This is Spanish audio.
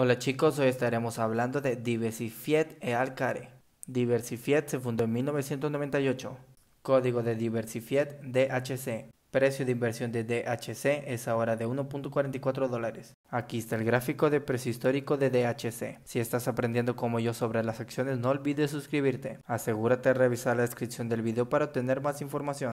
Hola chicos, hoy estaremos hablando de Diversified e Alcare. Diversified se fundó en 1998. Código de Diversified DHC. Precio de inversión de DHC es ahora de 1.44 dólares. Aquí está el gráfico de precio histórico de DHC. Si estás aprendiendo como yo sobre las acciones, no olvides suscribirte. Asegúrate de revisar la descripción del video para obtener más información.